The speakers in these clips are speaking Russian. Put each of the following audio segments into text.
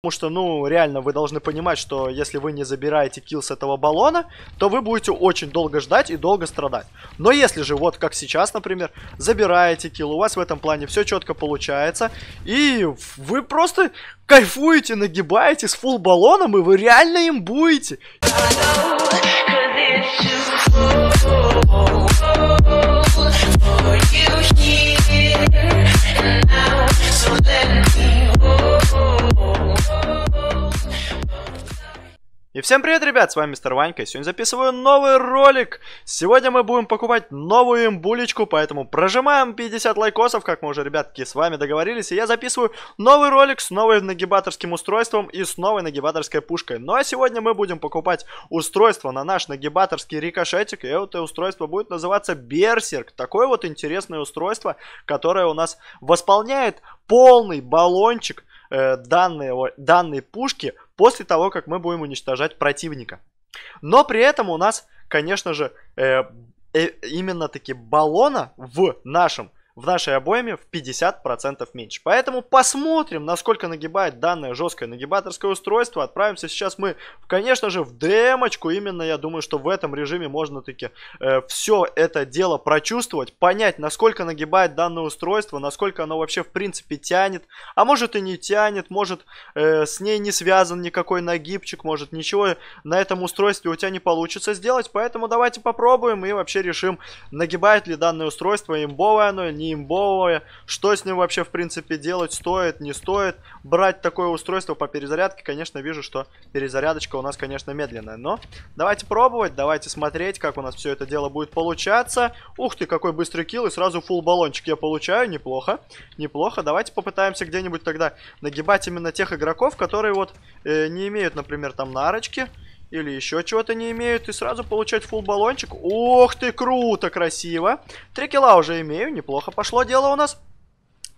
Потому что, ну, реально, вы должны понимать, что если вы не забираете килл с этого баллона, то вы будете очень долго ждать и долго страдать. Но если же, вот как сейчас, например, забираете килл, у вас в этом плане все четко получается, и вы просто кайфуете, нагибаете с фул баллоном, и вы реально им будете. Всем привет, ребят, с вами Мистер Ванька, сегодня записываю новый ролик. Сегодня мы будем покупать новую имбулечку, поэтому прожимаем 50 лайкосов, как мы уже, ребятки, с вами договорились. И я записываю новый ролик с новым нагибаторским устройством и с новой нагибаторской пушкой. Ну а сегодня мы будем покупать устройство на наш нагибаторский рикошетик, и это устройство будет называться Берсерк. Такое вот интересное устройство, которое у нас восполняет полный баллончик э, данной, данной пушки после того, как мы будем уничтожать противника. Но при этом у нас, конечно же, э, э, именно таки баллона в нашем в нашей обойме в 50% меньше. Поэтому посмотрим, насколько нагибает данное жесткое нагибаторское устройство. Отправимся сейчас мы, конечно же, в демочку. Именно я думаю, что в этом режиме можно таки э, все это дело прочувствовать, понять, насколько нагибает данное устройство, насколько оно вообще в принципе тянет. А может и не тянет, может э, с ней не связан никакой нагибчик, может ничего на этом устройстве у тебя не получится сделать. Поэтому давайте попробуем и вообще решим, нагибает ли данное устройство, имбовое оно или не имбовое, что с ним вообще в принципе делать, стоит, не стоит. Брать такое устройство по перезарядке, конечно, вижу, что перезарядочка у нас, конечно, медленная, но давайте пробовать, давайте смотреть, как у нас все это дело будет получаться. Ух ты, какой быстрый килл, и сразу фул баллончик я получаю, неплохо, неплохо. Давайте попытаемся где-нибудь тогда нагибать именно тех игроков, которые вот э, не имеют, например, там нарочки, или еще чего-то не имеют, и сразу получать фул баллончик. Ох ты, круто, красиво. Три килла уже имею, неплохо пошло дело у нас.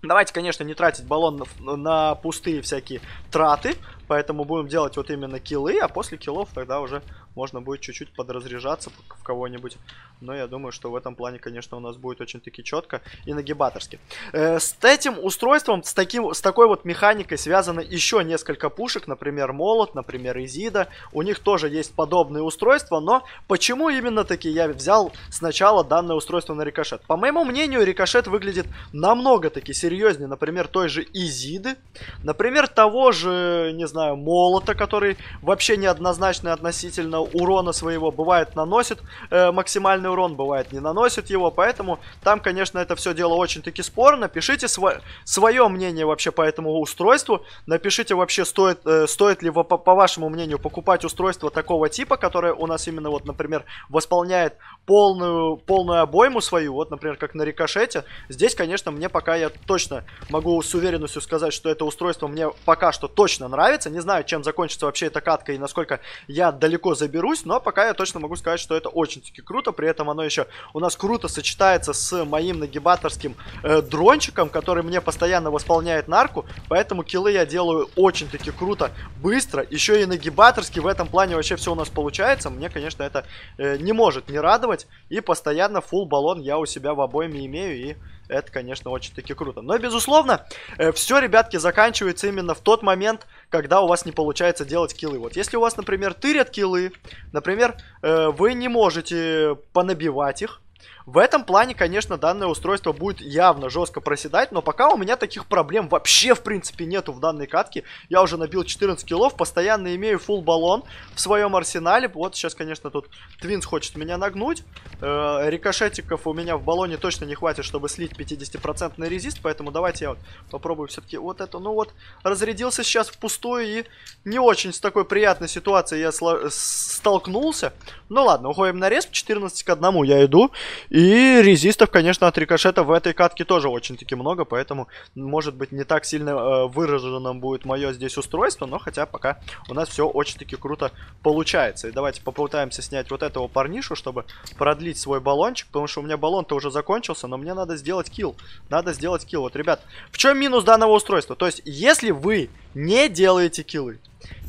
Давайте, конечно, не тратить баллон на, на пустые всякие траты. Поэтому будем делать вот именно киллы, а после киллов тогда уже можно будет чуть-чуть подразряжаться в кого-нибудь. Но я думаю, что в этом плане, конечно, у нас будет очень-таки четко и нагибаторски. Э, с этим устройством, с, таким, с такой вот механикой связано еще несколько пушек, например, Молот, например, Изида. У них тоже есть подобные устройства, но почему именно таки я взял сначала данное устройство на рикошет? По моему мнению, рикошет выглядит намного таки серьезнее, например, той же Изиды, например, того же, не знаю, знаю, молота, который вообще неоднозначно относительно урона своего. Бывает наносит э, максимальный урон, бывает не наносит его. Поэтому там, конечно, это все дело очень-таки спорно. Пишите сво свое мнение вообще по этому устройству. Напишите вообще, стоит, э, стоит ли, по, по вашему мнению, покупать устройство такого типа, которое у нас именно вот, например, восполняет полную, полную обойму свою. Вот, например, как на рикошете. Здесь, конечно, мне пока я точно могу с уверенностью сказать, что это устройство мне пока что точно нравится получается. Не знаю, чем закончится вообще эта катка и насколько я далеко заберусь, но пока я точно могу сказать, что это очень-таки круто. При этом оно еще у нас круто сочетается с моим нагибаторским э, дрончиком, который мне постоянно восполняет нарку. Поэтому киллы я делаю очень-таки круто, быстро. Еще и нагибаторский в этом плане вообще все у нас получается. Мне, конечно, это э, не может не радовать. И постоянно full баллон я у себя в обойме имею и это, конечно, очень-таки круто. Но, безусловно, э, все, ребятки, заканчивается именно в тот момент, когда у вас не получается делать киллы. Вот если у вас, например, тырят киллы, например, э, вы не можете понабивать их, в этом плане, конечно, данное устройство будет явно жестко проседать, но пока у меня таких проблем вообще, в принципе, нету в данной катке. Я уже набил 14 килов, постоянно имею full баллон в своем арсенале. Вот сейчас, конечно, тут Твинс хочет меня нагнуть. Э, рикошетиков у меня в баллоне точно не хватит, чтобы слить 50% резист, поэтому давайте я вот попробую все-таки вот это. Ну вот, разрядился сейчас в впустую и не очень с такой приятной ситуацией я столкнулся. Ну ладно, уходим на респ, 14 к 1 я иду. И и резистов, конечно, от рикошета в этой катке тоже очень-таки много, поэтому, может быть, не так сильно э, выраженным будет мое здесь устройство, но хотя пока у нас все очень-таки круто получается. И давайте попытаемся снять вот этого парнишу, чтобы продлить свой баллончик, потому что у меня баллон-то уже закончился, но мне надо сделать килл. Надо сделать килл. Вот, ребят, в чем минус данного устройства? То есть, если вы не делаете киллы,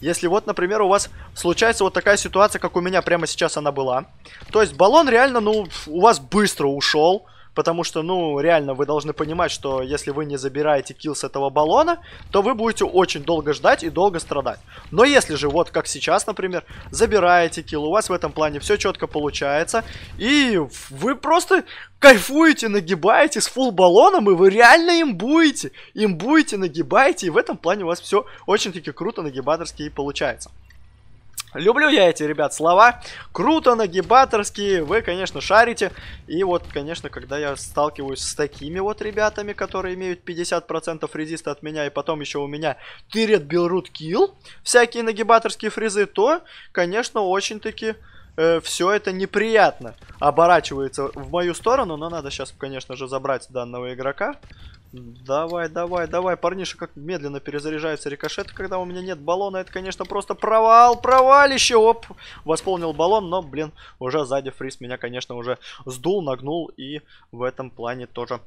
если вот, например, у вас случается вот такая ситуация, как у меня прямо сейчас она была. То есть баллон реально, ну, у вас быстро ушел. Потому что, ну, реально, вы должны понимать, что если вы не забираете килл с этого баллона, то вы будете очень долго ждать и долго страдать. Но если же, вот как сейчас, например, забираете килл, у вас в этом плане все четко получается, и вы просто кайфуете, нагибаете с фул баллоном, и вы реально им будете. Им будете, нагибаете, и в этом плане у вас все очень-таки круто нагибаторски получается. Люблю я эти, ребят, слова. Круто, нагибаторские, вы, конечно, шарите. И вот, конечно, когда я сталкиваюсь с такими вот ребятами, которые имеют 50% резиста от меня, и потом еще у меня тырят билрут килл, всякие нагибаторские фризы, то, конечно, очень-таки э, все это неприятно оборачивается в мою сторону. Но надо сейчас, конечно же, забрать данного игрока. Давай, давай, давай, парниша, как медленно перезаряжается рикошет, когда у меня нет баллона, это, конечно, просто провал, провалище, оп, восполнил баллон, но, блин, уже сзади фриз меня, конечно, уже сдул, нагнул, и в этом плане тоже,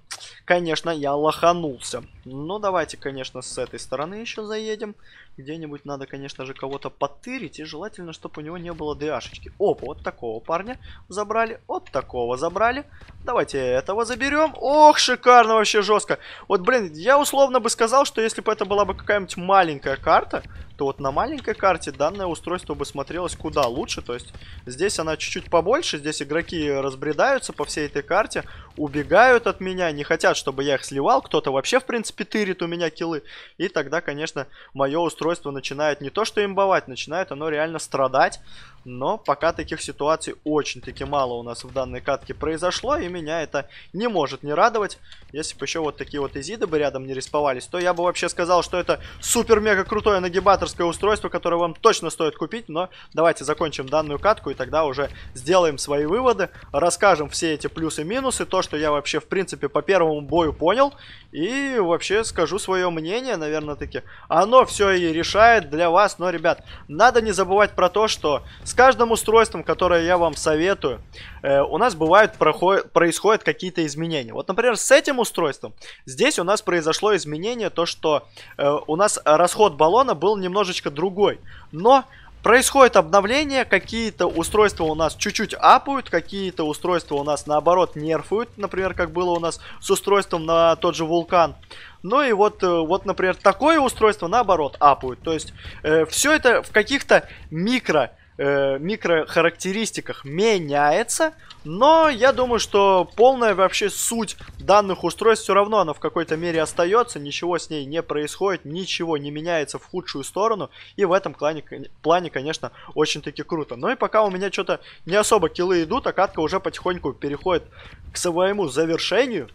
конечно, я лоханулся. Ну, давайте, конечно, с этой стороны еще заедем, где-нибудь надо, конечно же, кого-то потырить, и желательно, чтобы у него не было дашечки. Оп, вот такого парня забрали, вот такого забрали, давайте этого заберем, ох, шикарно вообще жестко. Вот, блин, я условно бы сказал, что если бы это была бы какая-нибудь маленькая карта, то вот на маленькой карте данное устройство бы смотрелось куда лучше. То есть здесь она чуть-чуть побольше, здесь игроки разбредаются по всей этой карте, убегают от меня, не хотят, чтобы я их сливал. Кто-то вообще, в принципе, тырит у меня килы. И тогда, конечно, мое устройство начинает не то что имбовать, начинает оно реально страдать. Но пока таких ситуаций очень-таки мало у нас в данной катке произошло, и меня это не может не радовать. Если бы еще вот такие вот изиды бы рядом не респавались, то я бы вообще сказал, что это супер-мега крутое нагибатор имитаторское устройство, которое вам точно стоит купить, но давайте закончим данную катку и тогда уже сделаем свои выводы, расскажем все эти плюсы и минусы, то, что я вообще в принципе по первому бою понял и вообще скажу свое мнение, наверное, таки. Оно все и решает для вас, но, ребят, надо не забывать про то, что с каждым устройством, которое я вам советую, э, у нас бывают, проход... происходят какие-то изменения. Вот, например, с этим устройством здесь у нас произошло изменение, то, что э, у нас расход баллона был немного немножечко другой. Но происходит обновление, какие-то устройства у нас чуть-чуть апают, какие-то устройства у нас наоборот нерфуют, например, как было у нас с устройством на тот же вулкан. Ну и вот, э, вот например, такое устройство наоборот апают. То есть э, все это в каких-то микро э, микрохарактеристиках меняется, но я думаю, что полная вообще суть данных устройств все равно она в какой-то мере остается, ничего с ней не происходит, ничего не меняется в худшую сторону, и в этом плане, плане конечно, очень-таки круто. Но ну и пока у меня что-то не особо килы идут, а катка уже потихоньку переходит к своему завершению,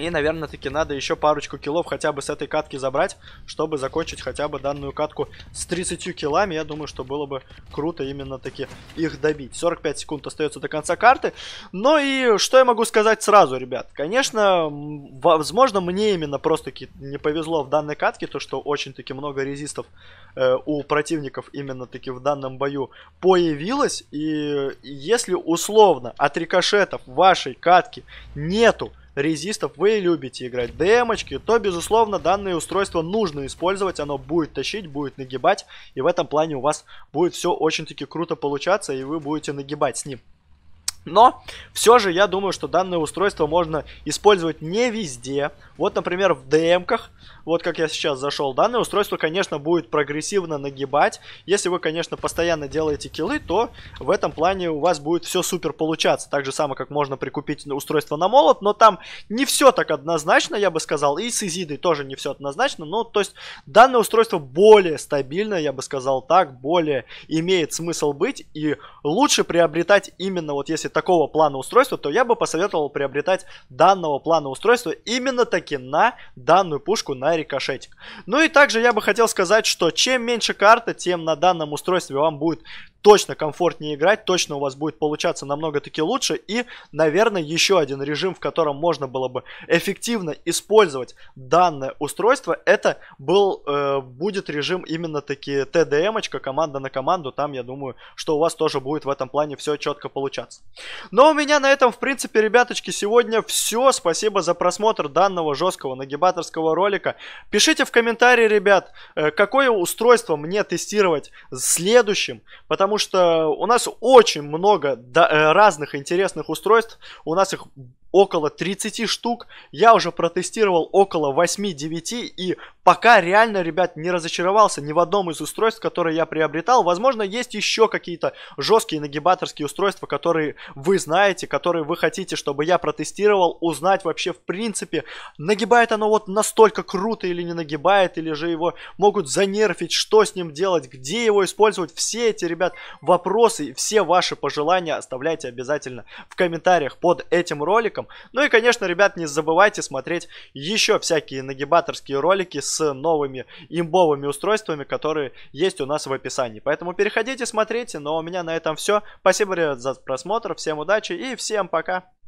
и, наверное, таки надо еще парочку киллов хотя бы с этой катки забрать, чтобы закончить хотя бы данную катку с 30 киллами. Я думаю, что было бы круто именно таки их добить. 45 секунд остается до конца карты. Ну и что я могу сказать сразу, ребят? Конечно, возможно, мне именно просто не повезло в данной катке, то что очень-таки много резистов э, у противников именно таки в данном бою появилось. И если условно от рикошетов вашей катки нету резистов вы любите играть демочки, то, безусловно, данное устройство нужно использовать. Оно будет тащить, будет нагибать. И в этом плане у вас будет все очень-таки круто получаться, и вы будете нагибать с ним. Но все же я думаю, что данное устройство можно использовать не везде. Вот, например, в дмках. вот как я сейчас зашел, данное устройство, конечно, будет прогрессивно нагибать. Если вы, конечно, постоянно делаете киллы, то в этом плане у вас будет все супер получаться. Так же самое, как можно прикупить устройство на молот, но там не все так однозначно, я бы сказал. И с Изидой тоже не все однозначно. Ну, то есть, данное устройство более стабильное, я бы сказал так, более имеет смысл быть. И лучше приобретать именно вот если такого плана устройства, то я бы посоветовал приобретать данного плана устройства именно таки на данную пушку на рикошетик. Ну и также я бы хотел сказать, что чем меньше карта, тем на данном устройстве вам будет точно комфортнее играть, точно у вас будет получаться намного-таки лучше. И, наверное, еще один режим, в котором можно было бы эффективно использовать данное устройство, это был, э, будет режим именно таки TDM-очка, команда на команду. Там, я думаю, что у вас тоже будет в этом плане все четко получаться. Но ну, а у меня на этом, в принципе, ребяточки, сегодня все. Спасибо за просмотр данного жесткого нагибаторского ролика. Пишите в комментарии, ребят, э, какое устройство мне тестировать следующим, потому потому что у нас очень много э, разных интересных устройств, у нас их около 30 штук. Я уже протестировал около 8-9 и пока реально, ребят, не разочаровался ни в одном из устройств, которые я приобретал. Возможно, есть еще какие-то жесткие нагибаторские устройства, которые вы знаете, которые вы хотите, чтобы я протестировал, узнать вообще в принципе, нагибает оно вот настолько круто или не нагибает, или же его могут занерфить, что с ним делать, где его использовать. Все эти, ребят, вопросы, все ваши пожелания оставляйте обязательно в комментариях под этим роликом подписчикам. Ну и, конечно, ребят, не забывайте смотреть еще всякие нагибаторские ролики с новыми имбовыми устройствами, которые есть у нас в описании. Поэтому переходите, смотрите. Но ну, а у меня на этом все. Спасибо, ребят, за просмотр. Всем удачи и всем пока.